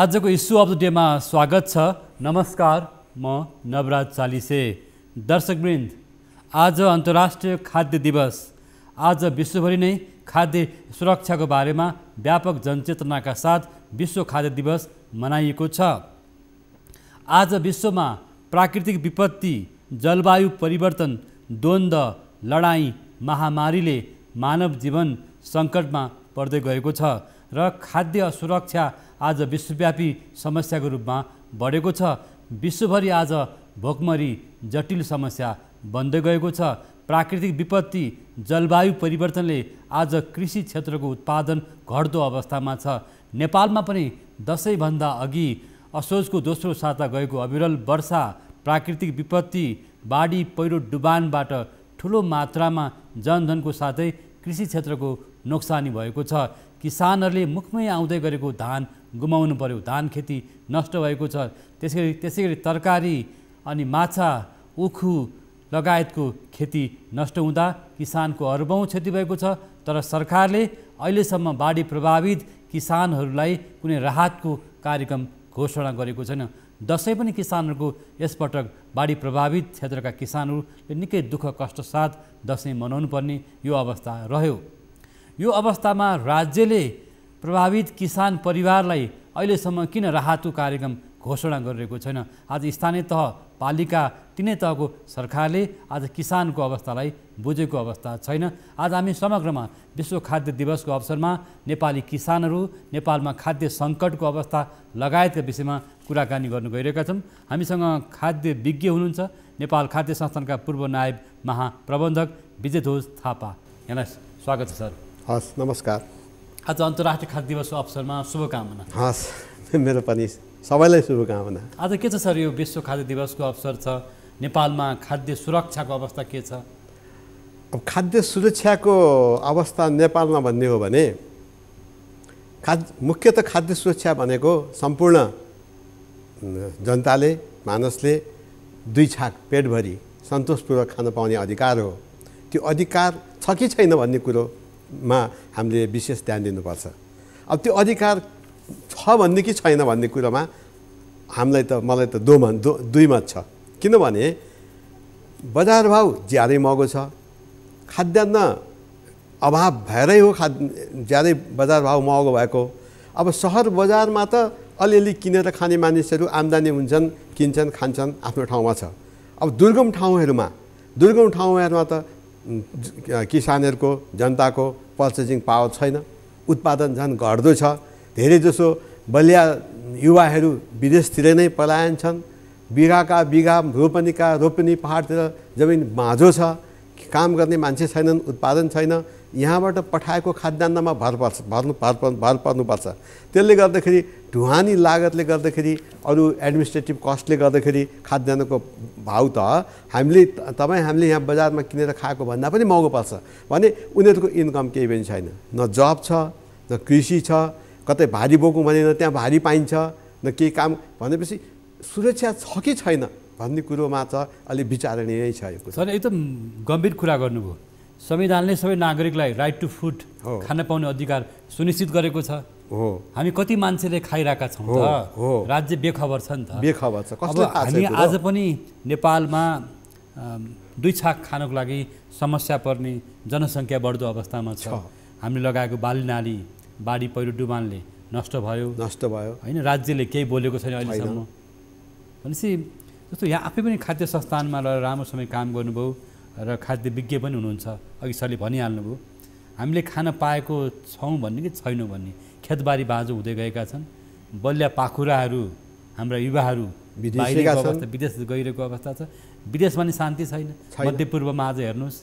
आजको issue of the डेमा स्वागत छ नमस्कार म नवराज चालिसे दर्शकवृन्द आज अन्तर्राष्ट्रिय खाद्य दिवस आज विश्वभरि नै खाद्य सुरक्षाको बारेमा व्यापक जनचेतनाका साथ विश्व खाद्य दिवस मनाइएको छ आज विश्वमा प्राकृतिक विपत्ति जलवायु परिवर्तन द्वन्द्व लडाइँ महामारीले मानव जीवन सङ्कटमा पर्दै गएको छ र खाद्य सुरक्षा आज विश्वव्यापी समस्याको रूपमा बढेको छ विश्वभरि आज भोकमरी जटिल समस्या बन्दै गएको छ प्राकृतिक विपत्ति जलवायु परिवर्तनले आज कृषि क्षेत्रको उत्पादन घट्दो अवस्थामा छ नेपालमा पनि दसैँभन्दा अघि असोजको दोस्रो साता गएको अविरल वर्षा प्राकृतिक विपत्ति बाढी पहिरो डुबानबाट ठुलो मात्रामा जनधनको साथै कृषि क्षेत्रको नोक्सानी भएको छ किसानहरूले मुखमै आउँदै गरेको धान गुमाउनु पर्यो धान खेती नष्ट भएको छ त्यसै गरी त्यसै गरी तरकारी अनि माछा उखु लगायतको खेती नष्ट हुँदा किसानको अरबौँ क्षति भएको छ तर सरकारले अहिलेसम्म बाढी प्रभावित किसानहरूलाई कुनै राहतको कार्यक्रम घोषणा गरेको छैन दसैँ पनि किसानहरूको यसपटक बाढी प्रभावित क्षेत्रका किसानहरूले निकै दुःख कष्टसाथ दसैँ मनाउनु पर्ने यो अवस्था रह्यो यो अवस्थामा राज्यले प्रभावित किसान परिवारलाई अहिलेसम्म किन राहतको कार्यक्रम घोषणा गरिरहेको छैन आज स्थानीय तह पालिका तिनै तहको सरकारले आज किसानको अवस्थालाई बुझेको अवस्था छैन आज हामी समग्रमा विश्व खाद्य दिवसको अवसरमा नेपाली किसानहरू नेपालमा खाद्य सङ्कटको अवस्था लगायतका विषयमा कुराकानी गर्नु गइरहेका छौँ हामीसँग खाद्य विज्ञ हुनुहुन्छ नेपाल खाद्य संस्थानका पूर्व नायब महाप्रबन्धक विजय ध्वज थापा यहाँलाई स्वागत छ सर हस् नमस्कार आज अन्तर्राष्ट्रिय खाद्य दिवसको अवसरमा शुभकामना हस् मेरो पनि सबैलाई शुभकामना आज के छ सर यो विश्व खाद्य दिवसको अवसर छ नेपालमा खाद्य सुरक्षाको अवस्था के छ अब खाद्य सुरक्षाको अवस्था नेपालमा भन्ने हो भने खा मुख्य त खाद्य सुरक्षा भनेको सम्पूर्ण जनताले मानसले दुई छाक पेटभरि सन्तोषपूर्वक खान पाउने अधिकार हो त्यो अधिकार छ कि छैन भन्ने कुरो मा हामीले विशेष ध्यान दिनुपर्छ अब त्यो अधिकार छ भन्ने कि छैन भन्ने कुरोमा हामीलाई त मलाई त दो मन दो दुई मत छ किनभने बजार भाउ ज्यादै महँगो छ खाद्यान्न अभाव भएरै हो खाद ज्यादै बजार भाउ महँगो भएको अब सहर बजारमा त अलिअलि किनेर खाने मानिसहरू आम्दानी हुन्छन् किन्छन् खान्छन् आफ्नो ठाउँमा छ अब दुर्गम ठाउँहरूमा दुर्गम ठाउँहरूमा त किसानहरूको जनताको पर्चेसिङ पावर छैन उत्पादन झन् घट्दो छ धेरैजसो बलिया युवाहरू विदेशतिर नै पलायन छन् बिघाका बिघा रोपनीका रोपनी पहाडतिर जमिन माझो छ काम गर्ने मान्छे छैनन् उत्पादन छैन यहाँबाट पठाएको खाद्यान्नमा भर पर्छ भर्नु भर पर्नु भर पर्नुपर्छ त्यसले गर्दाखेरि ढुवानी लागतले गर्दाखेरि अरू एडमिनिस्ट्रेटिभ कस्टले गर्दाखेरि खाद्यान्नको भाउ त हामीले तपाईँ हामीले यहाँ बजारमा किनेर खाएको भन्दा पनि महँगो पर्छ भने उनीहरूको इन्कम केही पनि छैन न जब छ न कृषि छ कतै भारी बोकौँ भने न त्यहाँ भारी पाइन्छ न केही काम भनेपछि सुरक्षा छ कि छैन भन्ने कुरोमा त अलिक विचारणीय छ यो एकदम गम्भीर कुरा गर्नुभयो संविधानले सबै नागरिकलाई राइट टु फुड खान पाउने अधिकार सुनिश्चित गरेको छ हो हामी कति मान्छेले खाइरहेका छौँ त राज्य बेखबर छ नि त बेखबर छ हामी आज पनि नेपालमा दुई छाक खानको लागि समस्या पर्ने जनसङ्ख्या बढ्दो अवस्थामा छ हामीले लगाएको बाली नाली बाढी पहिरो डुबानले नष्ट भयो नष्ट भयो होइन राज्यले केही बोलेको छैन अहिलेसम्म भनेपछि जस्तो यहाँ आफै पनि खाद्य संस्थानमा रहेर राम्रोसँग काम गर्नुभयो र खाद्य विज्ञ पनि हुनुहुन्छ अघि सरले भनिहाल्नुभयो हामीले खान पाएको छौँ भन्ने कि छैनौँ भन्ने खेतबारी बाँझो हुँदै गएका छन् बलिया पाखुराहरू हाम्रा युवाहरू अवस्था विदेश गइरहेको अवस्था छ विदेशमा नि शान्ति छैन मध्यपूर्वमा आज हेर्नुहोस्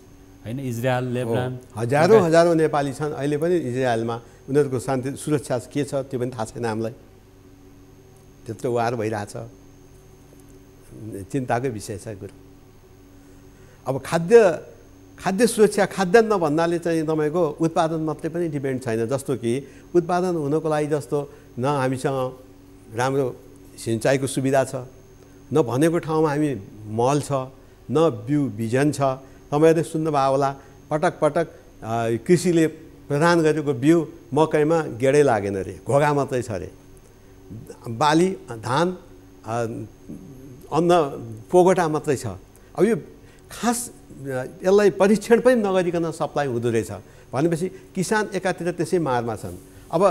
होइन इजरायल लेबनान हजारौँ हजारौँ नेपाली छन् अहिले पनि इजरायलमा उनीहरूको शान्ति सुरक्षा के छ त्यो पनि थाहा छैन हामीलाई त्यत्रो वार भइरहेछ चिन्ताकै विषय छ कुरो अब खाद्य खाद्य सुरक्षा खाद्यान्न भन्नाले चाहिँ तपाईँको उत्पादन मात्रै पनि डिपेन्ड छैन जस्तो कि उत्पादन हुनको लागि जस्तो न हामीसँग राम्रो सिँचाइको सुविधा छ न भनेको ठाउँमा हामी मल छ न बिउ बिजन छ तपाईँहरूले सुन्नुभयो होला पटक पटक कृषिले प्रदान गरेको बिउ मकैमा गेडै लागेन अरे घोगा मात्रै छ अरे बाली धान अन्न पोगोटा मात्रै छ अब यो खास यसलाई परीक्षण पनि नगरिकन सप्लाई हुँदो रहेछ भनेपछि किसान एकातिर त्यसै मारमा छन् अब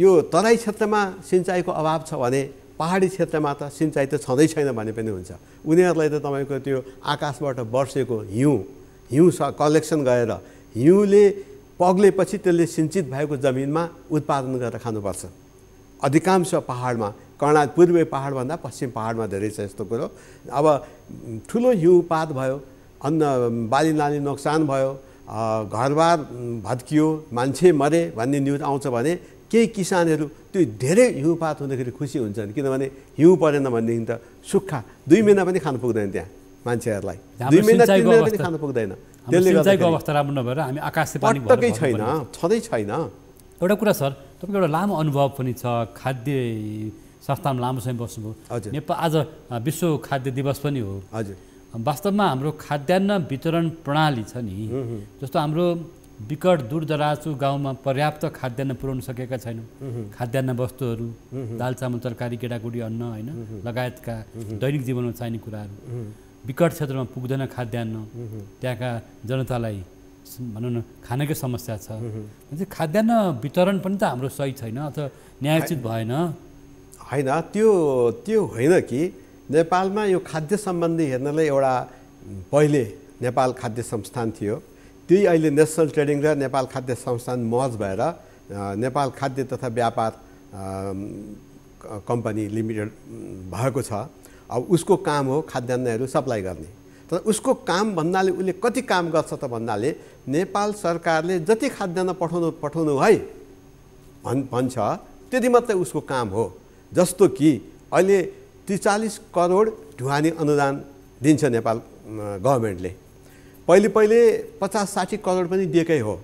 यो तराई क्षेत्रमा सिँचाइको अभाव छ भने पहाडी क्षेत्रमा त सिँचाइ त छँदै छैन भने पनि हुन्छ उनीहरूलाई त तपाईँको त्यो आकाशबाट बर्सेको हिउँ हिउँ स कलेक्सन गरेर हिउँले पग्लेपछि त्यसले सिन्चित भएको जमिनमा उत्पादन गरेर खानुपर्छ अधिकांश पाहाडमा कर्णाल पूर्वी पाहाडभन्दा पश्चिम पाहाडमा धेरै छ यस्तो कुरो अब ठुलो हिउँपात भयो अन्न बाली नाली नोक्सान भयो घरबार भत्कियो मान्छे मरे भन्ने न्युज आउँछ भने केही किसानहरू त्यो धेरै हिउँपात हुँदाखेरि खुसी हुन्छन् किनभने हिउँ परेन भनेदेखि त सुक्खा दुई महिना पनि खानु पुग्दैन त्यहाँ मान्छेहरूलाई दुई महिना तिन महिना पनि खानु पुग्दैन त्यसले अवस्था राम्रो नभएर हामी आकाशले पटक्कै छैन छँदै छैन एउटा कुरा सर तपाईँको एउटा लामो अनुभव पनि छ खाद्य संस्थामा लामो समय बस्नुभयो नेपाल आज विश्व खाद्य दिवस पनि हो हजुर वास्तवमा हाम्रो खाद्यान्न वितरण प्रणाली छ नि जस्तो हाम्रो विकट दूरदराजु गाउँमा पर्याप्त खाद्यान्न पुर्याउन सकेका छैनौँ खाद्यान्न वस्तुहरू दाल चामल तरकारी केटाकुटी अन्न होइन लगायतका दैनिक जीवनमा चाहिने कुराहरू विकट क्षेत्रमा पुग्दैन खाद्यान्न त्यहाँका जनतालाई भनौँ न खानेकै समस्या छ खाद्यान्न वितरण पनि त हाम्रो सही छैन अथवा न्यायोचित भएन होइन त्यो त्यो होइन कि नेपालमा यो खाद्य सम्बन्धी हेर्नलाई एउटा पहिले नेपाल खाद्य संस्थान थियो त्यही अहिले नेसनल ट्रेडिङ र नेपाल खाद्य संस्थान मज भएर नेपाल खाद्य तथा व्यापार कम्पनी लिमिटेड भएको छ अब उसको काम हो खाद्यान्नहरू सप्लाई गर्ने तर उसको काम भन्नाले उसले कति काम गर्छ त भन्नाले नेपाल सरकारले जति खाद्यान्न पठाउनु पठाउनु है भन् भन्छ त्यति मात्रै उसको काम हो जस्तो कि अहिले त्रिचालिस करोड ढुवानी अनुदान दिन्छ नेपाल गभर्मेन्टले पहिले पहिले पचास साठी करोड पनि दिएकै हो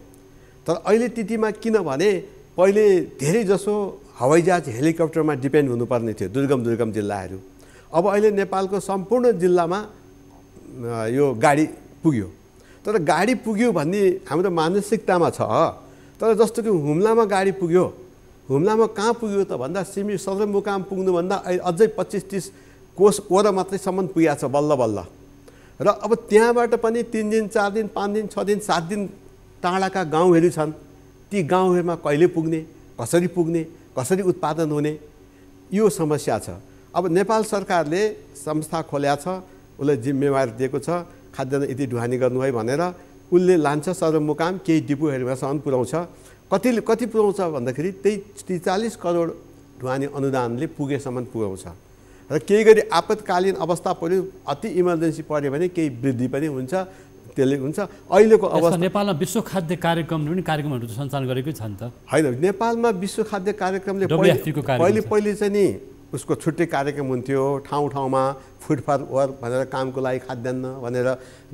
तर अहिले त्यतिमा किनभने पहिले धेरै धेरैजसो हवाईजहाज हेलिकप्टरमा डिपेन्ड हुनुपर्ने थियो दुर्गम दुर्गम जिल्लाहरू अब अहिले नेपालको सम्पूर्ण जिल्लामा यो गाडी पुग्यो तर गाडी पुग्यो भन्ने हाम्रो मानसिकतामा छ तर जस्तो कि हुम्लामा गाडी पुग्यो हुम्लामा कहाँ पुग्यो त भन्दा सिमी सदरमुकाम पुग्नुभन्दा अझै पच्चिस तिस कोष ओर मात्रैसम्म पुगेको छ बल्ल बल्ल र अब त्यहाँबाट पनि तिन दिन चार दिन पाँच दिन छ दिन सात दिन टाढाका गाउँहरू छन् ती गाउँहरूमा कहिले पुग्ने कसरी पुग्ने कसरी उत्पादन हुने यो समस्या छ अब नेपाल सरकारले संस्था खोल्या छ उसलाई जिम्मेवारी दिएको छ खाद्यान्न यति ढुवानी गर्नुभयो भनेर उसले लान्छ सदरमुकाम केही डिपुहरूमासम्म पुऱ्याउँछ कति कति पुऱ्याउँछ भन्दाखेरि त्यही त्रिचालिस करोड ढुवानी अनुदानले पुगेसम्म पुगाउँछ र केही गरी आपतकालीन अवस्था पऱ्यो अति इमर्जेन्सी पऱ्यो भने केही वृद्धि पनि हुन्छ त्यसले हुन्छ अहिलेको अवस्था नेपालमा विश्व खाद्य कार्यक्रमले पनि कार्यक्रमहरू सञ्चालन गरेकै छन् त होइन नेपालमा विश्व खाद्य कार्यक्रमले पहिले पहिले चाहिँ नि उसको छुट्टै कार्यक्रम हुन्थ्यो ठाउँ ठाउँमा फुटपाथ वर भनेर कामको लागि खाद्यान्न भनेर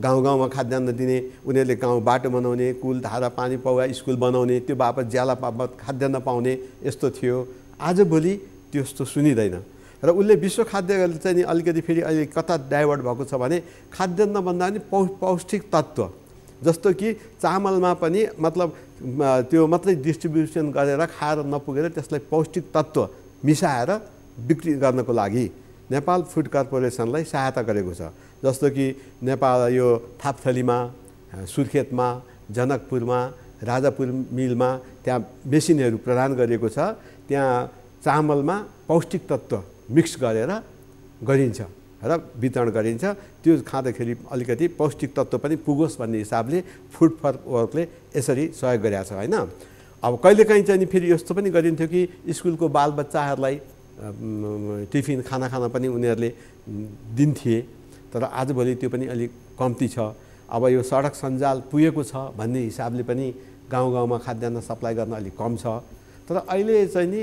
गाउँ गाउँमा खाद्यान्न दिने उनीहरूले गाउँ बाटो बनाउने कुल धारा पानी पौवा स्कुल बनाउने त्यो बापत ज्याला बापत खाद्यान्न पाउने यस्तो थियो आजभोलि त्यस्तो सुनिँदैन र उसले विश्व खाद्य चाहिँ नि अलिकति फेरि अहिले कता डाइभर्ट भएको छ भने खाद्यान्नभन्दा पनि पौ पौष्टिक तत्त्व जस्तो कि चामलमा पनि मतलब त्यो मात्रै डिस्ट्रिब्युसन गरेर खाएर नपुगेर त्यसलाई पौष्टिक तत्त्व मिसाएर बिक्री गर्नको लागि नेपाल फुड कर्पोरेसनलाई सहायता गरेको छ जस्तो कि नेपाल यो थापथलीमा सुर्खेतमा जनकपुरमा राजापुर मिलमा त्यहाँ मेसिनहरू प्रदान गरिएको छ त्यहाँ चामलमा पौष्टिक तत्त्व मिक्स गरेर गरिन्छ र वितरण गरिन्छ त्यो खाँदाखेरि अलिकति पौष्टिक तत्त्व पनि पुगोस् भन्ने हिसाबले फुड फर वर्कले यसरी सहयोग गरेका छ होइन अब कहिलेकाहीँ चाहिँ फेरि यस्तो पनि गरिन्थ्यो कि स्कुलको बालबच्चाहरूलाई टिफिन खाना खाना पनि उनीहरूले दिन्थे तर आजभोलि त्यो पनि अलिक कम्ती छ अब यो सडक सञ्जाल पुगेको छ भन्ने हिसाबले पनि गाउँ गाउँमा खाद्यान्न सप्लाई गर्न अलिक कम छ तर अहिले चाहिँ नि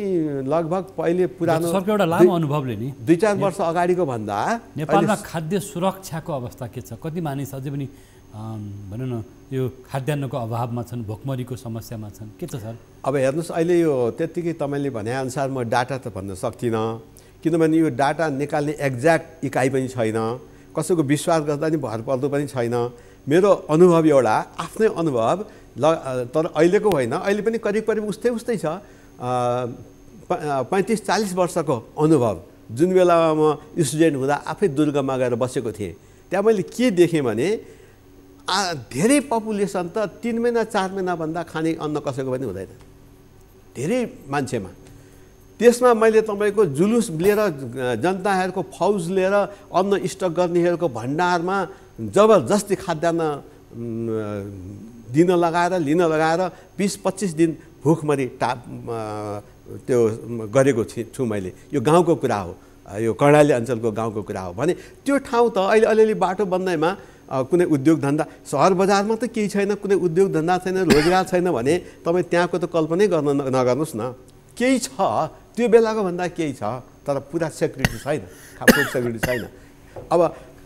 लगभग पहिले पुरानो एउटा लामो अनुभवले नि दुई चार वर्ष अगाडिको भन्दा नेपालमा खाद्य सुरक्षाको अवस्था के छ कति मानिस अझै पनि भनौँ न यो खाद्यान्नको अभावमा छन् भोकमरीको समस्यामा छन् के छ सर अब हेर्नुहोस् अहिले यो त्यत्तिकै तपाईँले भनेअनुसार म डाटा त भन्न सक्दिनँ किनभने यो डाटा निकाल्ने एक्ज्याक्ट इकाइ पनि छैन कसैको विश्वास गर्दा पनि भर पर्दो पनि छैन मेरो अनुभव एउटा आफ्नै अनुभव ल तर अहिलेको होइन अहिले पनि करिब करिब उस्तै उस्तै छ पैँतिस चालिस वर्षको अनुभव जुन बेला म स्टुडेन्ट हुँदा आफै दुर्गमा गएर बसेको थिएँ त्यहाँ मैले के देखेँ भने आ धेरै पपुलेसन त तिन महिना चार महिनाभन्दा खाने अन्न कसैको पनि हुँदैन धेरै मान्छेमा त्यसमा मैले तपाईँको जुलुस लिएर जनताहरूको फौज लिएर अन्न स्टक गर्नेहरूको भण्डारमा जबरजस्ती खाद्यान्न दिन लगाएर लिन लगाएर बिस पच्चिस दिन भुखमरी टा त्यो गरेको छु मैले यो गाउँको कुरा हो यो कर्णाली अञ्चलको गाउँको कुरा हो भने त्यो ठाउँ त अहिले अलिअलि बाटो बन्दैमा कुनै उद्योग धन्दा सहर बजारमा त केही छैन कुनै उद्योग धन्दा छैन रोजगार छैन भने तपाईँ त्यहाँको त कल्पनै गर्न नगर्नुहोस् न केही छ त्यो बेलाको भन्दा केही छ तर पुरा सेक्युरिटी छैन फुड सेक्युरिटी छैन अब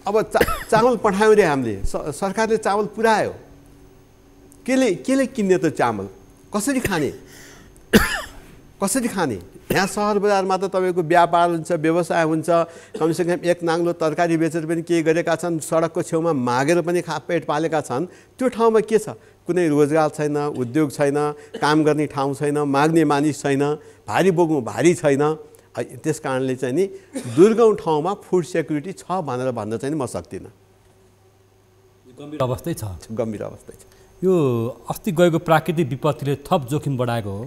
अब चा चामल पठायौँ रे हामीले सरकारले चामल पुऱ्यायो केले केले किन्ने त चामल कसरी खाने कसरी खाने यहाँ सहर बजारमा त तपाईँको व्यापार हुन्छ व्यवसाय हुन्छ कमसेकम एक नाङ्लो तरकारी बेचेर पनि केही गरेका छन् सडकको छेउमा मागेर पनि खा पेट पालेका छन् त्यो ठाउँमा के छ कुनै रोजगार छैन उद्योग छैन काम गर्ने ठाउँ छैन माग्ने मानिस छैन भारी बोक्नु भारी छैन त्यस कारणले चाहिँ नि दुर्गम ठाउँमा फुड सेक्युरिटी छ भनेर भन्न चाहिँ म सक्दिनँ गम्भीर अवस्थै छ गम्भीर अवस्थै छ यो अस्ति गएको प्राकृतिक विपत्तिले थप जोखिम बढाएको हो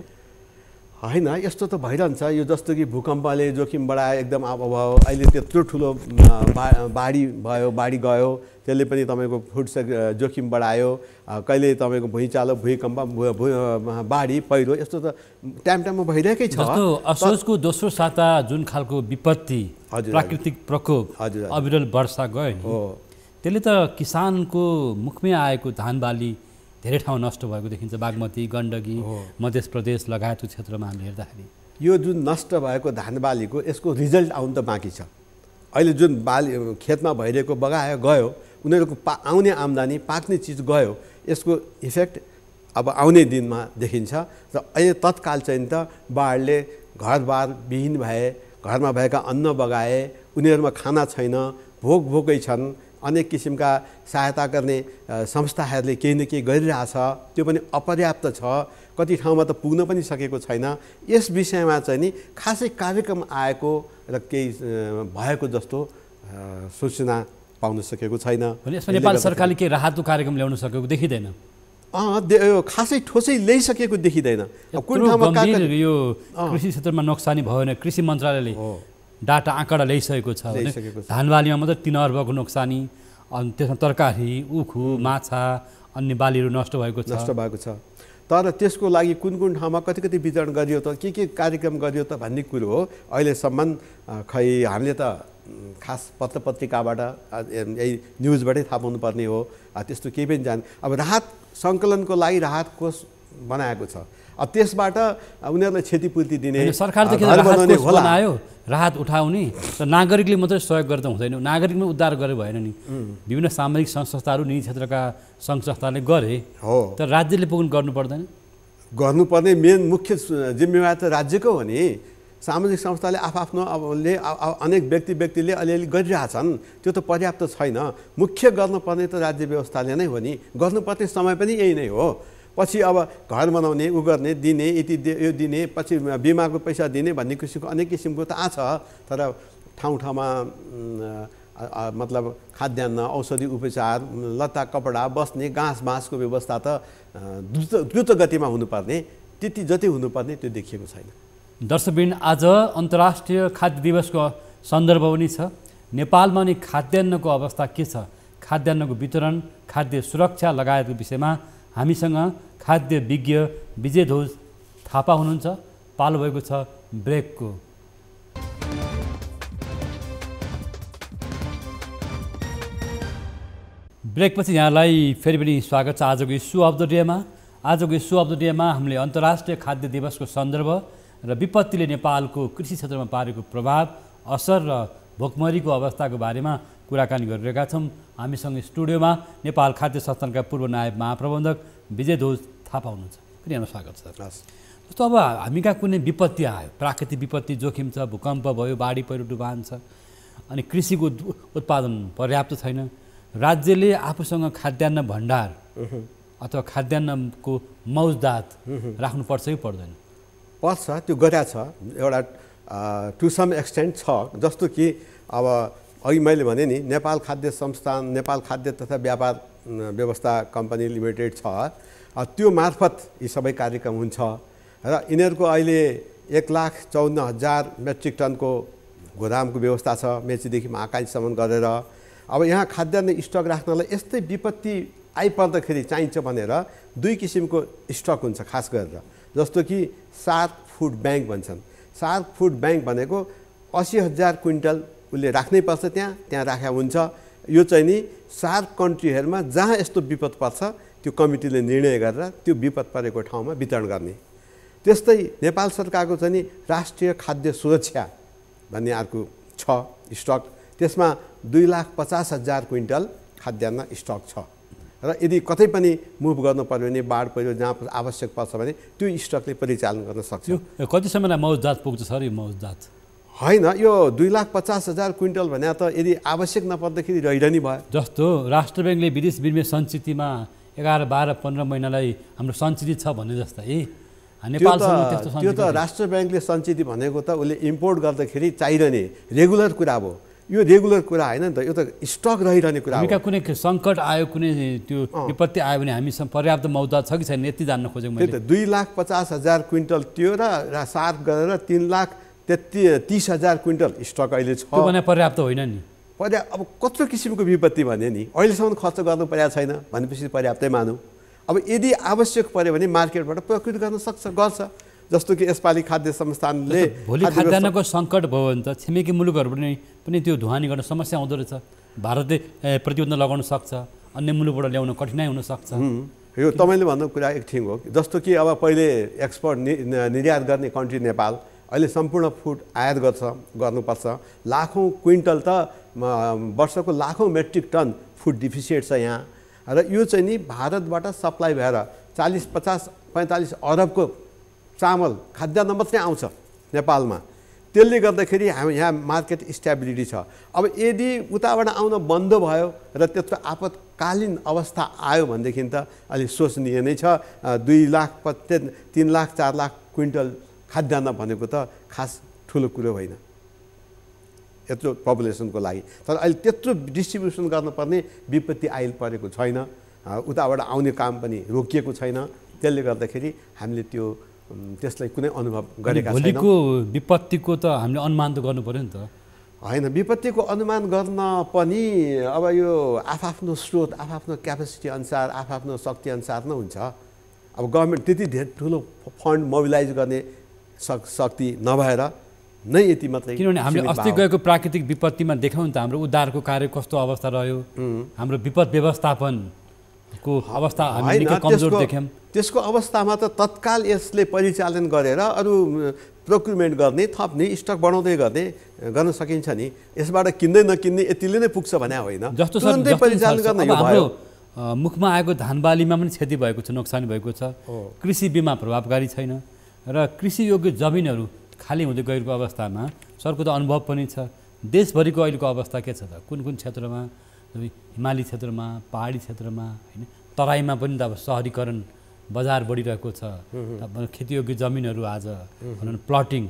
होइन यस्तो त भइरहन्छ यो जस्तो कि भूकम्पले जोखिम बढायो एकदम अब भयो अहिले त्यत्रो ठुलो बाढी भयो बाढी गयो त्यसले पनि तपाईँको फुड से जोखिम बढायो कहिले तपाईँको भुइँचालो भुइँकम्प बाढी पहिरो यस्तो त टाइम टाइममा भइरहेकै छ असोजको दोस्रो साता जुन खालको विपत्ति हजुर प्राकृतिक प्रकोप हजुर अविरल वर्षा गयो हो त्यसले त किसानको मुखमै आएको धान बाली धेरै ठाउँ नष्ट भएको देखिन्छ बागमती गण्डकी मध्य प्रदेश लगायतको क्षेत्रमा हामी हेर्दाखेरि यो जुन नष्ट भएको धान बालीको यसको रिजल्ट आउनु त बाँकी छ अहिले जुन बाली खेतमा भइरहेको बगायो गयो उनीहरूको पा आउने आम्दानी पाक्ने चिज गयो यसको इफेक्ट अब आउने दिनमा देखिन्छ र अहिले तत्काल चाहिँ त बाढले घरबार विहीन भए घरमा भएका अन्न बगाए उनीहरूमा खाना छैन भोक भोकै छन् अनेक किसिमका सहायता गर्ने संस्थाहरूले केही न केही गरिरहेछ त्यो पनि अपर्याप्त छ कति ठाउँमा त पुग्न पनि सकेको छैन यस विषयमा चाहिँ नि खासै कार्यक्रम आएको र केही भएको जस्तो सूचना पाउन सकेको छैन नेपाल सरकारले केही राहतको कार्यक्रम ल्याउन सकेको देखिँदैन खासै ठोसै ल्याइसकेको देखिँदैन कुन ठाउँमा यो कृषि क्षेत्रमा नोक्सानी भयो भने कृषि मन्त्रालयले डाटा आँकडा ल्याइसकेको छ भने बालीमा मात्रै तिन अर्बको नोक्सानी अनि त्यसमा तरकारी उखु माछा अन्य बालीहरू नष्ट भएको छ नष्ट भएको छ तर त्यसको लागि कुन कुन ठाउँमा कति कति वितरण गरियो त के के कार्यक्रम गरियो त भन्ने कुरो हो अहिलेसम्म खै हामीले त खास पत्र पत्रिकाबाट यही न्युजबाटै थाहा पाउनुपर्ने हो त्यस्तो केही पनि जाने अब राहत सङ्कलनको लागि राहत कोष बनाएको छ अब त्यसबाट उनीहरूलाई क्षतिपूर्ति दिने सरकारले बनायो राहत उठाउने र नागरिकले मात्रै सहयोग गर्दा हुँदैन नागरिकमा उद्धार गरे भएन नि विभिन्न सामाजिक सङ्घ संस्थाहरू निजी क्षेत्रका सङ्घ संस्थाले गरे हो तर राज्यले पुग्नु गर्नु पर्दैन गर्नुपर्ने मेन मुख्य जिम्मेवार त राज्यको हो नि सामाजिक संस्थाले आफ्नो ले अनेक व्यक्ति व्यक्तिले अलिअलि गरिरहेछन् त्यो त पर्याप्त छैन मुख्य गर्नुपर्ने त राज्य व्यवस्थाले नै हो नि गर्नुपर्ने समय पनि यही नै हो पछि अब घर बनाउने उ गर्ने दिने यति यो दिने पछि बिमाको पैसा दिने भन्ने किसिमको अनेक किसिमको त छ तर ठाउँ ठाउँमा मतलब खाद्यान्न औषधि उपचार लत्ता कपडा बस्ने घाँस बाँसको व्यवस्था त द्रुत द्रुत गतिमा हुनुपर्ने त्यति जति हुनुपर्ने त्यो देखिएको छैन दर्शकबिन आज अन्तर्राष्ट्रिय खाद्य दिवसको सन्दर्भ पनि छ नेपालमा नि खाद्यान्नको अवस्था के छ खाद्यान्नको वितरण खाद्य सुरक्षा लगायतको विषयमा हामीसँग खाद्य विज्ञ विजय ध्वज थापा हुनुहुन्छ पालो भएको छ ब्रेकको ब्रेकपछि यहाँलाई फेरि पनि स्वागत छ आजको इस्यु अफ द डेमा आजको इस्यु अफ द डेमा हामीले अन्तर्राष्ट्रिय खाद्य दिवसको सन्दर्भ र विपत्तिले नेपालको कृषि क्षेत्रमा पारेको प्रभाव असर र भोकमरीको अवस्थाको बारेमा कुराकानी गरिरहेका छौँ हामीसँग स्टुडियोमा नेपाल खाद्य संस्थानका पूर्व नायब महाप्रबन्धक विजय ध्वज थापा हुनुहुन्छ फेरि हाम्रो स्वागत छ जस्तो अब हामी कहाँ कुनै विपत्ति आयो प्राकृतिक विपत्ति जोखिम छ भूकम्प भयो बाढी पहिरो डुबान छ अनि कृषिको उत्पादन पर्याप्त छैन राज्यले आफूसँग खाद्यान्न भण्डार अथवा खाद्यान्नको मौजदात राख्नुपर्छ कि पर्दैन पर्छ त्यो गरेछ छ एउटा टु सम एक्सटेन्ट छ जस्तो कि अब अघि मैले भने नि नेपाल खाद्य संस्थान नेपाल खाद्य तथा व्यापार व्यवस्था कम्पनी लिमिटेड छ त्यो मार्फत यी सबै कार्यक्रम हुन्छ र यिनीहरूको अहिले एक लाख चौन्न हजार मेट्रिक टनको गोदामको व्यवस्था छ मेचीदेखि महाकालीसम्म गरेर अब यहाँ खाद्यान्न स्टक राख्नलाई यस्तै विपत्ति आइपर्दाखेरि चाहिन्छ भनेर दुई किसिमको स्टक हुन्छ खास गरेर जस्तो कि सार्क फुड ब्याङ्क भन्छन् सार्क फुड ब्याङ्क भनेको असी हजार क्विन्टल उसले राख्नै पर्छ त्यहाँ त्यहाँ राख्या हुन्छ यो चाहिँ नि सार्क कन्ट्रीहरूमा जहाँ यस्तो विपद पर्छ त्यो कमिटीले निर्णय गरेर त्यो विपद परेको ठाउँमा वितरण गर्ने त्यस्तै नेपाल सरकारको चाहिँ नि राष्ट्रिय खाद्य सुरक्षा भन्ने अर्को छ स्टक त्यसमा दुई लाख पचास हजार क्विन्टल खाद्यान्न स्टक छ र यदि कतै पनि मुभ गर्नु पऱ्यो भने बाढ पहिरो जहाँ आवश्यक पर्छ भने त्यो स्टकले परिचालन गर्न सक्छ कतिसम्म मौजदात पुग्छ सर यो मौजदात होइन यो दुई लाख पचास हजार क्विन्टल भने त यदि आवश्यक नपर्दाखेरि रहिरहने भयो जस्तो राष्ट्र ब्याङ्कले विदेश विनिमय सञ्चितमा एघार बाह्र पन्ध्र महिनालाई हाम्रो सञ्चित छ भने जस्तै त्यो त राष्ट्र ब्याङ्कले सञ्चित भनेको त उसले इम्पोर्ट गर्दाखेरि चाहिरहने रेगुलर कुरा हो यो रेगुलर कुरा होइन नि त यो त स्टक रहिरहने कुरा हो कुनै सङ्कट आयो कुनै त्यो विपत्ति आयो भने हामीसँग पर्याप्त मौजा छ कि छैन यति जान्न खोजेको मैले दुई लाख पचास हजार क्विन्टल त्यो र सार्फ गरेर तिन लाख त्यति तिस हजार क्विन्टल स्टक अहिले छ भने पर्याप्त होइन नि पर्या अब कत्रो किसिमको विपत्ति भने नि अहिलेसम्म खर्च गर्नु परेको छैन भनेपछि पर्याप्तै मानौँ अब यदि आवश्यक पऱ्यो भने मार्केटबाट प्रकृत गर्न सक्छ गर्छ जस्तो कि यसपालि खाद्य संस्थानले भोलि खाद्यान्नको सङ्कट भयो भने त छिमेकी मुलुकहरू पनि त्यो धुवानी गर्न समस्या आउँदो रहेछ भारतले प्रतिबन्ध लगाउन सक्छ अन्य मुलुकबाट ल्याउन कठिनाइ हुनसक्छ यो तपाईँले भन्नु कुरा एक ठिङ हो जस्तो कि अब पहिले एक्सपोर्ट निर्यात गर्ने कन्ट्री नेपाल अहिले सम्पूर्ण फुड आयात गर्छ गर्नुपर्छ लाखौँ क्विन्टल त वर्षको लाखौँ मेट्रिक टन फुड डिफिसिएट छ यहाँ र यो चाहिँ नि भारतबाट सप्लाई भएर चालिस पचास पैँतालिस अरबको चामल खाद्यान्न मात्रै आउँछ नेपालमा त्यसले गर्दाखेरि हामी यहाँ मार्केट स्ट्याबिलिटी छ अब यदि उताबाट आउन बन्द भयो र त्यत्रो आपतकालीन अवस्था आयो भनेदेखि त अलिक सोचनीय नै छ दुई लाख पत् तिन लाख चार लाख क्विन्टल खाद्यान्न भनेको त खास ठुलो कुरो होइन यत्रो पपुलेसनको लागि तर अहिले त्यत्रो डिस्ट्रिब्युसन गर्नुपर्ने विपत्ति आइल परेको छैन उताबाट आउने काम पनि रोकिएको छैन त्यसले गर्दाखेरि हामीले त्यो त्यसलाई कुनै अनुभव गरेका भोलिको विपत्तिको त हामीले अनुमान त गर्नु पऱ्यो नि त होइन विपत्तिको अनुमान गर्न पनि अब यो आफआफ्नो स्रोत आफआफ्नो क्यापेसिटी अनुसार आफआफ्नो शक्तिअनुसार नै हुन्छ अब गभर्मेन्ट त्यति धेरै ठुलो फन्ड मोबिलाइज गर्ने शक शक्ति नभएर नै यति मात्रै किनभने हामीले अस्ति गएको प्राकृतिक विपत्तिमा देखाउँ त हाम्रो उद्धारको कार्य कस्तो अवस्था रह्यो हाम्रो विपद व्यवस्थापनको अवस्था कमजोर देख्यौँ त्यसको अवस्थामा त तत्काल यसले परिचालन गरेर अरू प्रोक्युरमेन्ट गर्ने थप्ने स्टक बढाउँदै गर्ने गर्न सकिन्छ नि यसबाट किन्दै नकिन्ने यतिले नै पुग्छ भने होइन जस्तो परिचालन गर्न मुखमा आएको धान बालीमा पनि क्षति भएको छ नोक्सानी भएको छ कृषि बिमा प्रभावकारी छैन र कृषियोग्य जमिनहरू खाली हुँदै गएको अवस्थामा सरको त अनुभव पनि छ देशभरिको अहिलेको अवस्था के छ त कुन कुन क्षेत्रमा हिमाली क्षेत्रमा पहाडी क्षेत्रमा होइन तराईमा पनि त अब सहरीकरण बजार बढिरहेको छ खेतीयोग्य जमिनहरू आज भनौँ प्लटिङ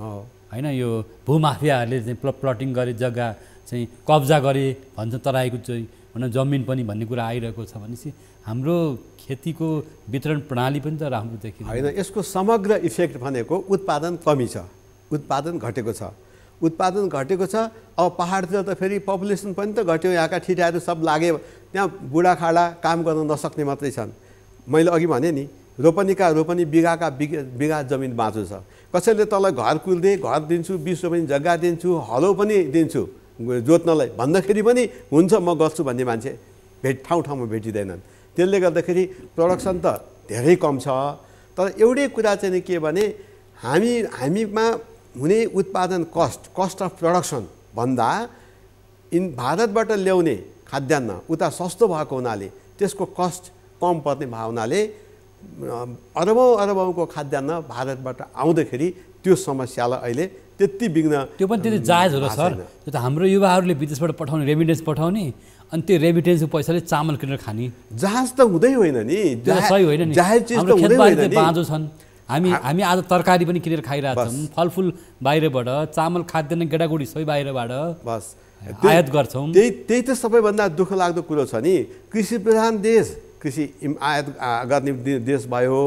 होइन यो भूमाफियाहरूले चाहिँ प्ल प्लटिङ गरे जग्गा चाहिँ कब्जा गरे भन्छ तराईको चाहिँ भनौँ जमिन पनि भन्ने कुरा आइरहेको छ भनेपछि हाम्रो खेतीको वितरण प्रणाली पनि त राम्रो देखिन्छ होइन यसको समग्र इफेक्ट भनेको उत्पादन कमी छ उत्पादन घटेको छ उत्पादन घटेको छ अब पाहाडतिर त फेरि पपुलेसन पनि त घट्यो यहाँका ठिटाहरू सब लाग्यो त्यहाँ बुढाखाडा काम गर्न नसक्ने मात्रै छन् मैले अघि भने नि रोपनीका रोपनी बिगाका बिगा बिगा जमिन बाँचो छ कसैले तँलाई घर कुल्दे घर दिन्छु बिस रोपनी जग्गा दिन्छु हलो पनि दिन्छु जोत्नलाई भन्दाखेरि पनि हुन्छ म गर्छु भन्ने मान्छे भेट ठाउँ ठाउँमा भेटिँदैनन् त्यसले गर्दाखेरि प्रडक्सन त धेरै कम छ तर एउटै कुरा चाहिँ के भने हामी हामीमा हुने उत्पादन कस्ट कस्ट अफ प्रडक्सन भन्दा इन भारतबाट ल्याउने खाद्यान्न उता सस्तो भएको हुनाले त्यसको कस्ट कम पर्ने भावनाले अरबौँ अरबौँको खाद्यान्न भारतबाट आउँदाखेरि त्यो समस्यालाई अहिले त्यति बिग्न त्यो पनि त्यति जायज होला सर त्यो त हाम्रो युवाहरूले विदेशबाट पठाउने रेमिटेन्स पठाउने अनि त्यो रेमिटेन्सको पैसाले चामल किनेर खाने जहाज त हुँदै होइन नि सही होइन नि बाँझो छन् हामी हामी आज तरकारी पनि किनेर खाइरहेछौँ फलफुल बाहिरबाट चामल खाँदैन गेडागुडी सबै बाहिरबाट बस आयात गर्छौँ त्यही त्यही त सबैभन्दा दुःख लाग्दो कुरो छ नि कृषि प्रधान देश कृषि आयात गर्ने देश भयो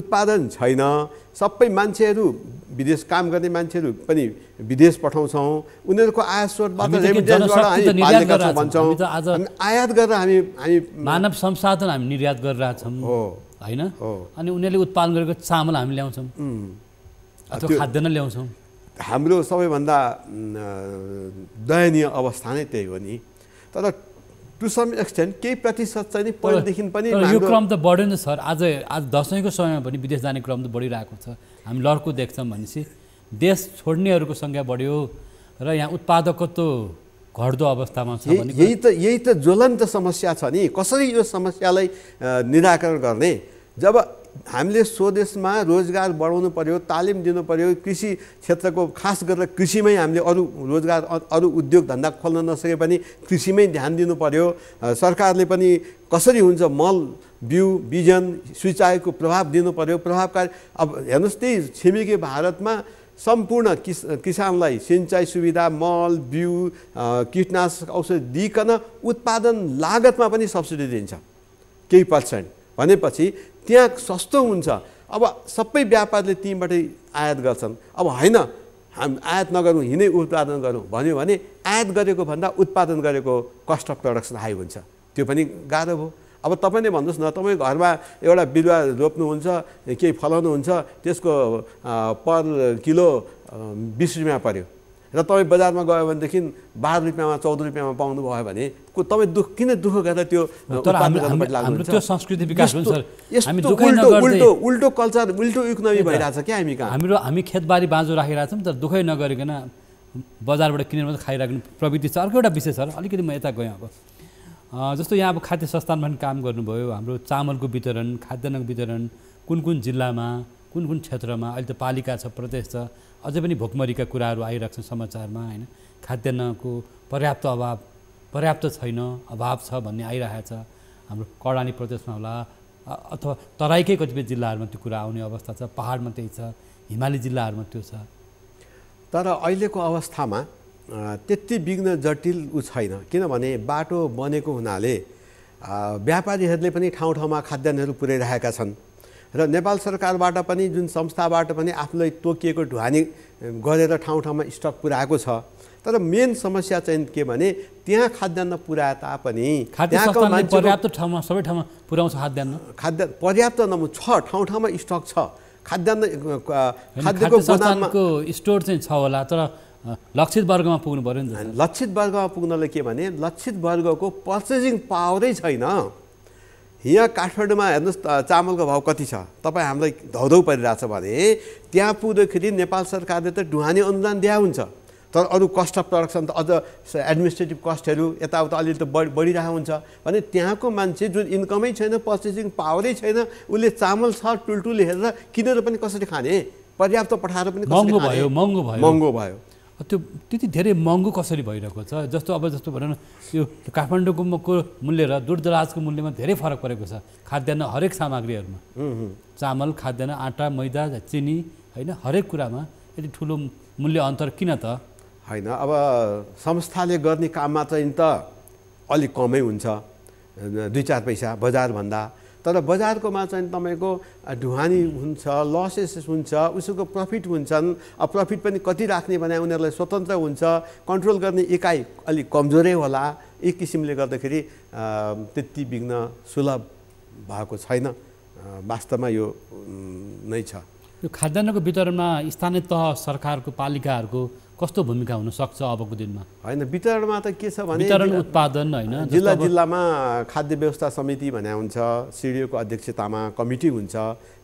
उत्पादन छैन सबै मान्छेहरू विदेश काम गर्ने मान्छेहरू पनि विदेश पठाउँछौँ उनीहरूको आयात स्रोतबाट भन्छौँ आयात गरेर हामी हामी मानव संसाधन हामी निर्यात गरिरहेछौँ हो होइन अनि उनीहरूले उत्पादन गरेको चामल हामी ल्याउँछौँ अथवा खाद्यान्न ल्याउँछौँ हाम्रो सबैभन्दा दयनीय अवस्था नै त्यही हो नि तर टु सम एक्सटेन्ट केही प्रतिशत चाहिँ नि पहिलेदेखि पनि यो क्रम त बढ्यो नै सर आज आज दसैँको समयमा पनि विदेश जाने क्रम त बढिरहेको छ हामी लड्को देख्छौँ भनेपछि देश छोड्नेहरूको सङ्ख्या बढ्यो र यहाँ उत्पादकत्व घट्दो अवस्थामा छ यही त यही त ज्वलन्त समस्या छ नि कसरी यो समस्यालाई निराकरण गर्ने जब हामीले स्वदेशमा रोजगार बढाउनु पऱ्यो तालिम दिनु पऱ्यो कृषि क्षेत्रको खास गरेर कृषिमै हामीले अरू रोजगार अरू उद्योग धन्दा खोल्न नसके पनि कृषिमै ध्यान दिनु पर्यो सरकारले पनि कसरी हुन्छ मल बिउ बिजन सिँचाइको प्रभाव दिनु पर्यो प्रभावकारी अब हेर्नुहोस् त्यही छिमेकी भारतमा सम्पूर्ण किस किसानलाई सिँचाइ सुविधा मल बिउ कीटनाशक औषध दिइकन उत्पादन लागतमा पनि सब्सिडी दिन्छ केही पर्सेन्ट भनेपछि त्यहाँ सस्तो हुन्छ अब सबै व्यापारले त्यहीँबाटै आयात गर्छन् अब होइन हाम आयात नगरौँ हिँडै उत्पादन गरौँ भन्यो भने आयात गरेको भन्दा उत्पादन गरेको कस्ट अफ प्रडक्सन हाई हुन्छ त्यो पनि गाह्रो भयो अब तपाईँले भन्नुहोस् न तपाईँ घरमा एउटा बिरुवा रोप्नुहुन्छ केही फलाउनुहुन्छ त्यसको पर किलो बिस रुपियाँ पऱ्यो र तपाईँ बजारमा गयो भनेदेखि बाह्र रुपियाँमा चौध रुपियाँमा पाउनु भयो भने तपाईँ दुःख किन दुःख गरेर त्यो त्यो संस्कृति विकास उल्टो उल्टो कल्चर उल्टो इकोनोमी भइरहेछ क्या हामी कहाँ हाम्रो हामी खेतबारी बाँझो राखिरहेको छौँ तर दुःखै नगरिकन बजारबाट किनेर मात्रै खाइराख्नु प्रवृत्ति छ अर्को एउटा विषय छ अलिकति म यता गएँ अब जस्तो यहाँ अब खाद्य संस्थानमा पनि काम गर्नुभयो हाम्रो चामलको वितरण खाद्यान्नको वितरण कुन कुन जिल्लामा कुन कुन क्षेत्रमा अहिले त पालिका छ प्रदेश छ अझै पनि भोकमरीका कुराहरू आइरहेको छ समाचारमा होइन खाद्यान्नको पर्याप्त अभाव पर्याप्त छैन अभाव छ भन्ने आइरहेको छ हाम्रो कडानी प्रदेशमा होला अथवा तराईकै कतिपय जिल्लाहरूमा त्यो कुरा आउने अवस्था छ पहाडमा त्यही छ हिमाली जिल्लाहरूमा त्यो छ तर अहिलेको अवस्थामा त्यति बिग्न जटिल ऊ छैन किनभने बाटो बनेको हुनाले व्यापारीहरूले पनि ठाउँ ठाउँमा खाद्यान्नहरू पुर्याइरहेका छन् र नेपाल सरकारबाट पनि जुन संस्थाबाट पनि आफूलाई तोकिएको ढुवानी गरेर ठाउँ ठाउँमा स्टक पुऱ्याएको छ तर मेन समस्या चाहिँ के भने त्यहाँ खाद्यान्न पुऱ्याए तापनि पर्याप्त ठाउँमा सबै ठाउँमा पुऱ्याउँछ खाद्यान्न खाद्य पर्याप्त न छ ठाउँ ठाउँमा स्टक छ खाद्यान्न खाद्यको स्टोर चाहिँ छ होला तर लक्षित वर्गमा पुग्नु पऱ्यो नि लक्षित वर्गमा पुग्नलाई के भने लक्षित वर्गको पर्चेसिङ पावरै छैन यहाँ काठमाडौँमा हेर्नुहोस् त चामलको भाउ कति छ तपाईँ हामीलाई धौधौ परिरहेछ भने त्यहाँ पुग्दाखेरि नेपाल सरकारले त डुहाने अनुदान दिया हुन्छ तर अरू कस्ट अफ प्रडक्सन त अझ एडमिनिस्ट्रेटिभ कस्टहरू यताउता अलिअलि त बढ बढिरहेको हुन्छ भने त्यहाँको मान्छे जुन इन्कमै छैन पर्चेसिङ पावरै छैन उसले चामल छ टुल्टुल हेरेर किनेर पनि कसरी खाने पर्याप्त पठाएर पनि महँगो भयो महँगो भयो महँगो भयो त्यो त्यति धेरै महँगो कसरी भइरहेको छ जस्तो अब जस्तो भनौँ न यो काठमाडौँको मूल्य र दूरदराजको मूल्यमा धेरै फरक परेको छ खाद्यान्न हरेक सामग्रीहरूमा चामल खाद्यान्न आँटा मैदा चिनी होइन हरेक कुरामा यति ठुलो मूल्य अन्तर किन त होइन अब संस्थाले गर्ने काममा चाहिँ त अलिक कमै हुन्छ दुई चार पैसा बजारभन्दा तर बजारकोमा चाहिँ तपाईँको ढुवानी हुन्छ लसेस हुन्छ उसको प्रफिट हुन्छन् अब प्रफिट पनि कति राख्ने भने उनीहरूलाई स्वतन्त्र हुन्छ कन्ट्रोल गर्ने इकाइ अलिक कमजोरै होला एक किसिमले गर्दाखेरि त्यति बिग्न सुलभ भएको छैन वास्तवमा यो नै छ यो खाद्यान्नको वितरणमा स्थानीय तह सरकारको पालिकाहरूको कस्तो भूमिका हुनसक्छ अबको दिनमा होइन वितरणमा त के छ भने वितरण उत्पादन होइन जिल्ला जिल्लामा खाद्य व्यवस्था समिति भने हुन्छ सिडिओको अध्यक्षतामा कमिटी हुन्छ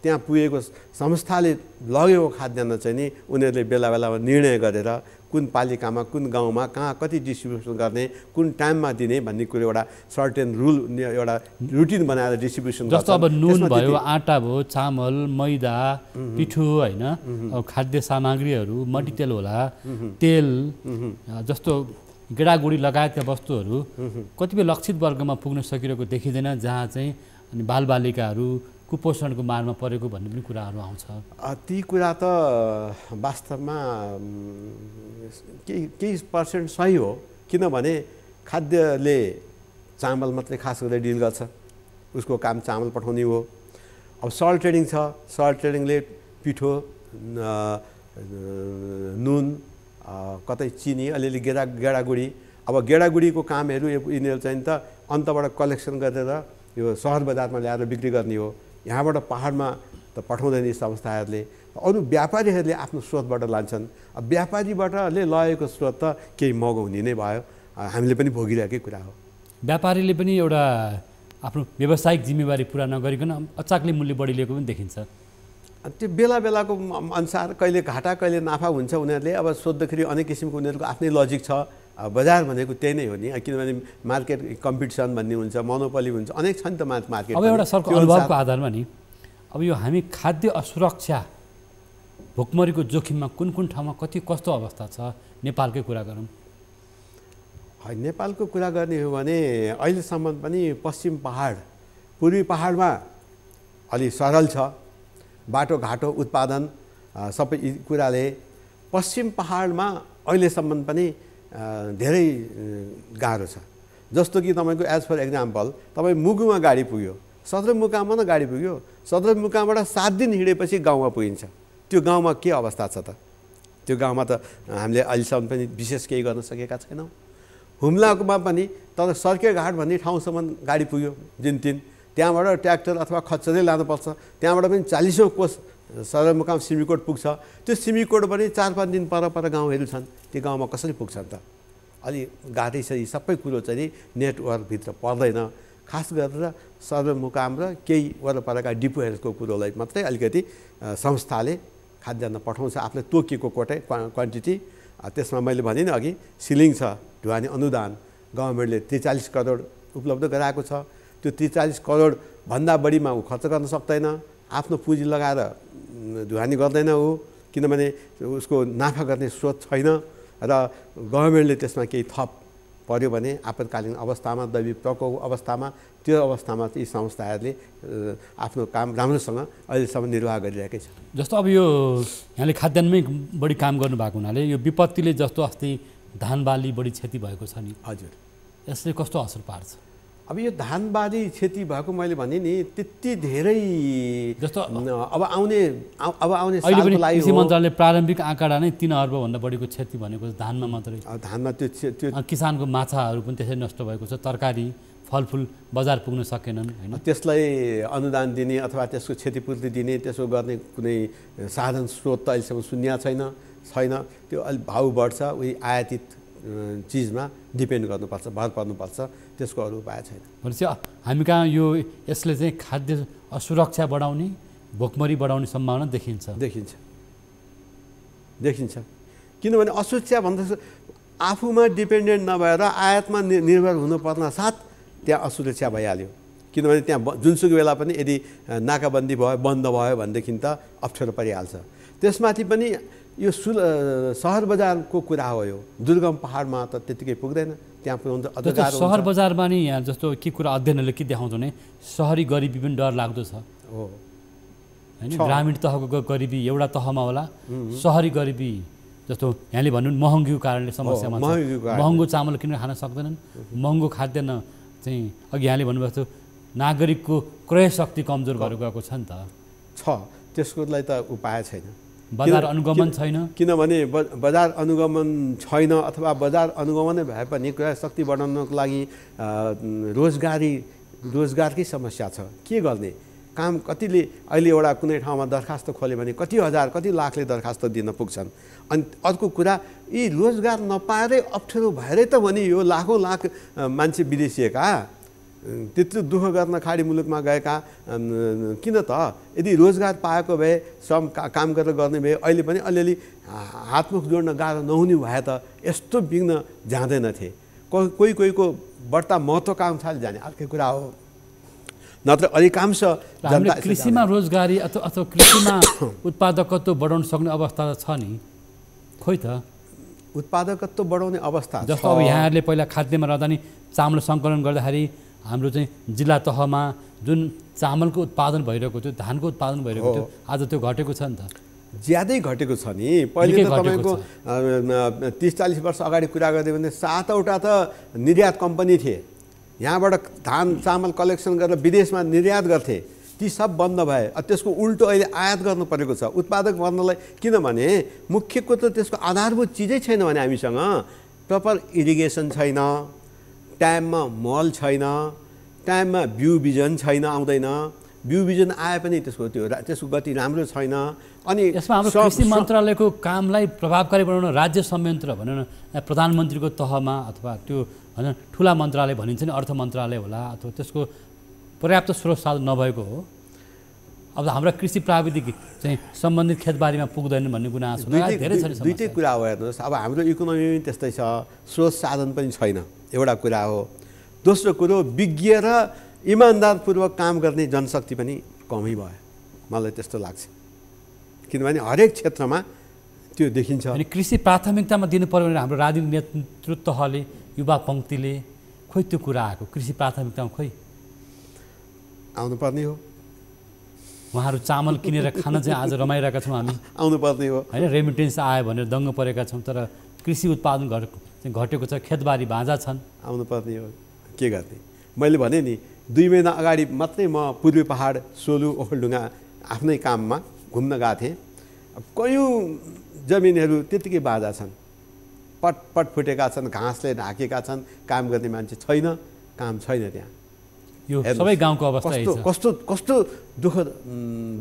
त्यहाँ पुगेको संस्थाले लगेको खाद्यान्न चाहिँ नि उनीहरूले बेला बेलामा निर्णय गरेर कुन पालिकामा कुन गाउँमा कहाँ कति डिस्ट्रिब्युसन गर्ने कुन टाइममा दिने भन्ने कुरो एउटा सर्टेन रुल एउटा रुटिन बनाएर डिस्ट्रिब्युसन जस्तो अब नुन भयो आँटा भयो चामल मैदा पिठो होइन खाद्य सामग्रीहरू मटितेल होला तेल जस्तो गेडागुडी लगायतका वस्तुहरू कतिपय लक्षित वर्गमा पुग्न सकिरहेको देखिँदैन जहाँ चाहिँ अनि बालबालिकाहरू कुपोषणको मारमा परेको भन्ने पनि कुराहरू आउँछ ती कुरा त वास्तवमा केही केही पर्सेन्ट सही हो किनभने खाद्यले चामल मात्रै खास गरेर डिल गर्छ उसको काम चामल पठाउने हो अब सल्ट ट्रेडिङ छ सल्ट ट्रेडिङले पिठो नुन कतै चिनी अलिअलि गेडा गेडागुडी अब गेडागुडीको कामहरू यिनीहरू चाहिँ त अन्तबाट कलेक्सन गरेर यो सहर बजारमा ल्याएर बिक्री गर्ने हो यहाँबाट पाहाडमा त पठाउँदैन यी संस्थाहरूले अरू व्यापारीहरूले आफ्नो स्रोतबाट लान्छन् व्यापारीबाटले लगेको स्रोत त केही महँगो हुने नै भयो हामीले पनि भोगिरहेकै कुरा हो व्यापारीले पनि एउटा आफ्नो व्यावसायिक जिम्मेवारी पुरा नगरिकन अचाकले मूल्य बढी लिएको पनि देखिन्छ त्यो बेला बेलाको अनुसार कहिले घाटा कहिले नाफा हुन्छ उनीहरूले अब सोद्धाखेरि अनेक किसिमको उनीहरूको आफ्नै लजिक छ बजार भनेको त्यही नै हो नि किनभने मार्केट कम्पिटिसन भन्ने हुन्छ मोनोपली हुन्छ अनेक छन् नि त मार्केट अब एउटा सरको अनुभवको आधारमा नि अब यो हामी खाद्य असुरक्षा भुकमरीको जोखिममा कुन कुन ठाउँमा कति कस्तो अवस्था छ नेपालकै कुरा गरौँ नेपालको कुरा गर्ने हो भने अहिलेसम्म पनि पश्चिम पहाड पूर्वी पहाडमा अलि सरल छ बाटोघाटो उत्पादन सबै कुराले पश्चिम पहाडमा अहिलेसम्म पनि धेरै गाह्रो छ जस्तो कि तपाईँको एज फर एक्जाम्पल तपाईँ मुगुमा गाडी पुग्यो सदरमुकाममा त गाडी पुग्यो सदरमुकामबाट सात दिन हिँडेपछि गाउँमा पुगिन्छ त्यो गाउँमा के अवस्था छ त त्यो गाउँमा त हामीले अहिलेसम्म पनि विशेष केही गर्न सकेका छैनौँ हुम्लाकोमा पनि तर सर्के घाट भन्ने ठाउँसम्म गाडी पुग्यो दिन तिन त्यहाँबाट ट्र्याक्टर अथवा खच्चरै लानुपर्छ त्यहाँबाट पनि चालिसौँ कोस सदरमुकाम सिमीकोट पुग्छ त्यो सिमीकोट पनि चार पाँच दिन पर पर गाउँहरू छन् त्यो गाउँमा कसरी पुग्छन् त अलि गाह्रै छ यी सबै कुरो चाहिँ नेटवर्कभित्र पर्दैन खास गरेर सदरमुकाम र केही वरपरका डिपोहरूको कुरोलाई मात्रै अलिकति संस्थाले खाद्यान्न पठाउँछ आफूले तोकिएको कोटै क्वान्टिटी त्यसमा मैले भने नि अघि सिलिङ छ ढुवानी अनुदान गभर्मेन्टले त्रिचालिस करोड उपलब्ध गराएको छ त्यो त्रिचालिस करोडभन्दा बढीमा ऊ खर्च गर्न सक्दैन आफ्नो पुँजी लगाएर ढुवानी गर्दैन ऊ किनभने उसको नाफा गर्ने स्रोत छैन र गभर्मेन्टले त्यसमा केही थप पऱ्यो भने आपतकालीन अवस्थामा दैवी प्रकोप अवस्थामा त्यो अवस्थामा यी संस्थाहरूले आफ्नो काम राम्रोसँग अहिलेसम्म निर्वाह गरिरहेकै छ जस्तो अब यो यहाँले खाद्यान्नमै बढी काम गर्नुभएको हुनाले यो विपत्तिले जस्तो अस्ति धान बाली बढी क्षति भएको छ नि हजुर यसले कस्तो असर पार्छ अब यो धानबारी खेती भएको मैले भने नि त्यति धेरै जस्तो अब आउने अब आउने कृषि मन्त्रालयले प्रारम्भिक आँकडा नै तिन अर्बभन्दा बढीको क्षति भनेको धानमा मात्रै धानमा त्यो त्यो किसानको माछाहरू पनि त्यसरी नष्ट भएको छ तरकारी फलफुल बजार पुग्न सकेनन् होइन त्यसलाई अनुदान दिने अथवा त्यसको क्षतिपूर्ति दिने त्यसो गर्ने कुनै साधन स्रोत त अहिलेसम्म सुन्या छैन छैन त्यो अलिक भाउ बढ्छ उही आयातित चिजमा डिपेन्ड गर्नुपर्छ भर पर्नुपर्छ त्यसको अरू उपाय छैन भनेपछि हामी कहाँ यो यसले चाहिँ खाद्य असुरक्षा बढाउने भोकमरी बढाउने सम्भावना देखिन्छ देखिन्छ देखिन्छ किनभने असुरक्षा भन्दा आफूमा डिपेन्डेन्ट नभएर आयातमा निर्भर हुनुपर्न साथ त्यहाँ असुरक्षा भइहाल्यो किनभने त्यहाँ जुनसुकै बेला पनि यदि नाकाबन्दी भयो बन्द भयो भनेदेखि त अप्ठ्यारो परिहाल्छ त्यसमाथि पनि यो सुल सहर बजारको कुरा हो यो दुर्गम पहाडमा त त्यतिकै पुग्दैन त्यहाँ पुग्नु सहर बजारमा नि यहाँ जस्तो के कुरा अध्ययनहरूले के देखाउँछ भने सहरी गरिबी पनि डर लाग्दो छ हो होइन ग्रामीण तहको गरिबी एउटा तहमा होला सहरी गरिबी जस्तो यहाँले भन्नु महँगीको कारणले समस्यामा महँगो चामल किनेर खान सक्दैनन् महँगो खाद्यान्न चाहिँ अघि यहाँले भन्नुभएको थियो नागरिकको क्रय शक्ति कमजोर भएर गएको छ नि त छ त्यसको लागि त उपाय छैन बजार अनुगमन छैन किनभने बजार अनुगमन छैन अथवा बजार अनुगमनै भए पनि क्रय शक्ति बढाउनको लागि रोजगारी रोजगारकै समस्या छ के गर्ने काम कतिले अहिले एउटा कुनै ठाउँमा दरखास्त खोल्यो भने कति हजार कति लाखले दरखास्त दिन पुग्छन् अनि अर्को कुरा यी रोजगार नपाएरै अप्ठ्यारो भएरै त भने यो लाखौँ लाख मान्छे विदेशिएका त्यत्रो दुःख गर्न खाडी मुलुकमा गएका किन त यदि रोजगार पाएको भए श्रम काम गरेर गर्ने भए अहिले पनि अलिअलि हातमुख जोड्न गाह्रो नहुने भए त यस्तो बिग्न जाँदैनथे को कोही कोहीको बढ्ता महत्त्वकाङ्क्षाले जाने अर्कै कुरा हो नत्र अधिकांश कृषिमा रोजगारी अथवा अथवा कृषिमा उत्पादकत्व बढाउन सक्ने अवस्था त छ नि खोइ त उत्पादकत्व बढाउने अवस्था जस्तो अब यहाँहरूले पहिला खाद्यमा रहँदा नि चामल सङ्कलन गर्दाखेरि हाम्रो चाहिँ जिल्ला तहमा जुन चामलको उत्पादन भइरहेको थियो धानको उत्पादन भइरहेको थियो आज त्यो घटेको छ नि त ज्यादै घटेको छ नि पहिले त तपाईँको तिस चालिस वर्ष अगाडि कुरा गरिदियो भने सातवटा त निर्यात कम्पनी थिए यहाँबाट धान चामल कलेक्सन गरेर विदेशमा निर्यात गर्थे ती सब बन्द भए त्यसको उल्टो अहिले आयात गर्नु परेको छ उत्पादक बन्नलाई किनभने मुख्य कुरो त त्यसको आधारभूत चिजै छैन भने हामीसँग प्रपर इरिगेसन छैन टाइममा मल छैन टाइममा बिउ बिजन छैन आउँदैन बिउ बिजन आए पनि त्यसको त्यो त्यसको गति राम्रो छैन अनि यसमा हाम्रो कृषि मन्त्रालयको कामलाई प्रभावकारी बनाउन राज्य संयन्त्र भनेर प्रधानमन्त्रीको तहमा अथवा त्यो भनौँ ठुला मन्त्रालय भनिन्छ नि अर्थ मन्त्रालय होला अथवा त्यसको पर्याप्त स्रोत साधन नभएको हो अब हाम्रो कृषि प्राविधिक चाहिँ सम्बन्धित खेतबारीमा पुग्दैन भन्ने गुनासो धेरै छ दुइटै कुरा हो हेर्नुहोस् अब हाम्रो इकोनोमी पनि त्यस्तै छ स्रोत साधन पनि छैन एउटा कुरा हो दोस्रो कुरो विज्ञ र इमान्दारपूर्वक काम गर्ने जनशक्ति पनि कमै भयो मलाई त्यस्तो लाग्छ किनभने हरेक क्षेत्रमा त्यो देखिन्छ अनि कृषि प्राथमिकतामा दिनु पऱ्यो भने हाम्रो राजनीति नेतृत्वले युवा पङ्क्तिले खोइ त्यो कुरा आएको कृषि प्राथमिकतामा खोइ आउनुपर्ने हो उहाँहरू चामल किनेर खान चाहिँ आज रमाइरहेका छौँ हामी आउनुपर्ने हो होइन रेमिटेन्स आयो भनेर दङ्ग परेका छौँ तर कृषि उत्पादन घर चाहिँ घटेको छ खेतबारी भाँजा छन् आउनु पर्ने हो के गर्ने मैले भने नि दुई महिना अगाडि मात्रै म पूर्वी पहाड सोलु ओखलढुङ्गा आफ्नै काममा घुम्न गएको थिएँ कयौँ जमिनहरू त्यत्तिकै बाजा छन् पट पट फुटेका छन् घाँसले ढाकेका छन् काम गर्ने मान्छे छैन काम छैन त्यहाँ यो सबै गाउँको अवस्था कस्तो कस्तो कस्तो दुःख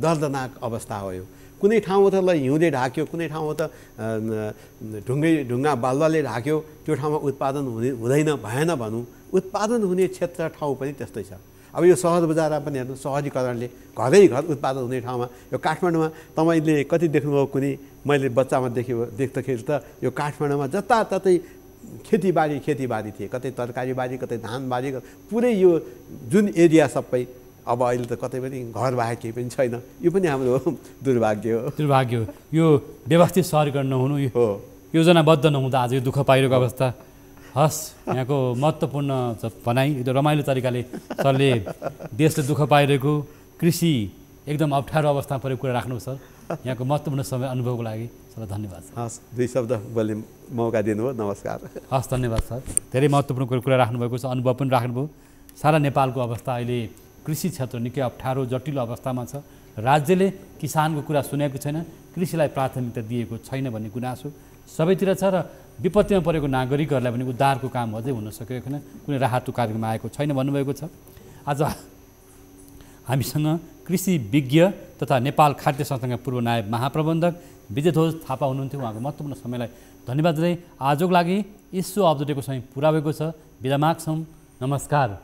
दर्दनाक अवस्था हो यो कुनै ठाउँमा त ल हिउँले ढाक्यो कुनै ठाउँमा त ढुङ्गै ढुङ्गा बालुवाले ढाक्यो त्यो ठाउँमा उत्पादन हुने हुँदैन भएन भनौँ उत्पादन हुने क्षेत्र ठाउँ पनि त्यस्तै छ अब यो सहज बजारमा पनि हेर्नु सहरीकरणले घरै घर उत्पादन हुने ठाउँमा यो काठमाडौँमा तपाईँले कति देख्नुभयो कुनै मैले बच्चामा देखे देख्दाखेरि त यो काठमाडौँमा जताततै खेतीबारी खेतीबारी थिए कतै तरकारीबारी कतै धानबारी पुरै यो जुन एरिया सबै अब अहिले त कतै पनि घर बाहेक केही पनि छैन यो पनि हाम्रो दुर्भाग्य हो दुर्भाग्य हो यो व्यवस्थित सहरीकरण नहुनु यो हो योजनाबद्ध नहुँदा आज यो दुःख पाइरहेको अवस्था हस् यहाँको महत्त्वपूर्ण भनाइ यो रमाइलो तरिकाले सरले देशले दुःख पाइरहेको कृषि एकदम अप्ठ्यारो अवस्थामा परेको कुरा राख्नु सर यहाँको महत्त्वपूर्ण समय अनुभवको लागि सर धन्यवाद हस् दुई शब्द बोल्ने मौका दिनुभयो नमस्कार हस् धन्यवाद सर धेरै महत्त्वपूर्ण कुरा राख्नुभएको छ अनुभव पनि राख्नुभयो सारा नेपालको अवस्था अहिले कृषि क्षेत्र निकै अप्ठ्यारो जटिल अवस्थामा छ राज्यले किसानको कुरा सुनेको छैन कृषिलाई प्राथमिकता दिएको छैन भन्ने गुनासो सबैतिर छ र विपत्तिमा परेको नागरिकहरूलाई पनि उद्धारको काम अझै हुन सकेको छैन कुनै राहतको कार्यक्रम आएको छैन भन्नुभएको छ आज हामीसँग कृषि विज्ञ तथा नेपाल खाद्य संस्थाका पूर्व नायब महाप्रबन्धक विजय विजयध्वज थापा हुनुहुन्थ्यो उहाँको महत्त्वपूर्ण समयलाई धन्यवाद दिँदै आजको लागि यसो अफ समय पुरा भएको छ बिदा माग्छौँ नमस्कार